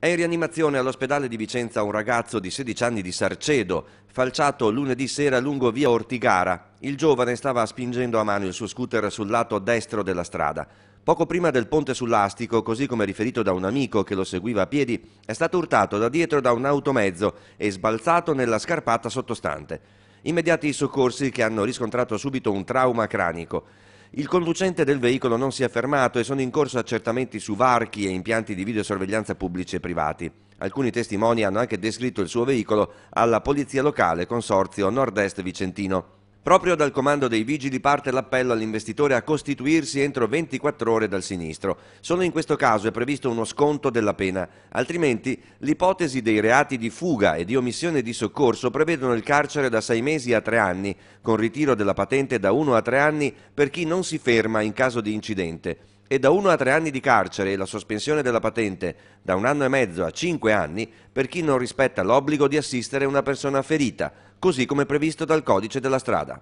È in rianimazione all'ospedale di Vicenza un ragazzo di 16 anni di Sarcedo, falciato lunedì sera lungo via Ortigara. Il giovane stava spingendo a mano il suo scooter sul lato destro della strada. Poco prima del ponte sull'astico, così come riferito da un amico che lo seguiva a piedi, è stato urtato da dietro da un automezzo e sbalzato nella scarpata sottostante. Immediati i soccorsi che hanno riscontrato subito un trauma cranico. Il conducente del veicolo non si è fermato e sono in corso accertamenti su varchi e impianti di videosorveglianza pubblici e privati. Alcuni testimoni hanno anche descritto il suo veicolo alla polizia locale Consorzio Nord-Est Vicentino. Proprio dal comando dei vigili parte l'appello all'investitore a costituirsi entro 24 ore dal sinistro. Solo in questo caso è previsto uno sconto della pena, altrimenti l'ipotesi dei reati di fuga e di omissione di soccorso prevedono il carcere da 6 mesi a 3 anni, con ritiro della patente da 1 a 3 anni per chi non si ferma in caso di incidente e da 1 a 3 anni di carcere e la sospensione della patente da un anno e mezzo a 5 anni per chi non rispetta l'obbligo di assistere una persona ferita così come previsto dal codice della strada.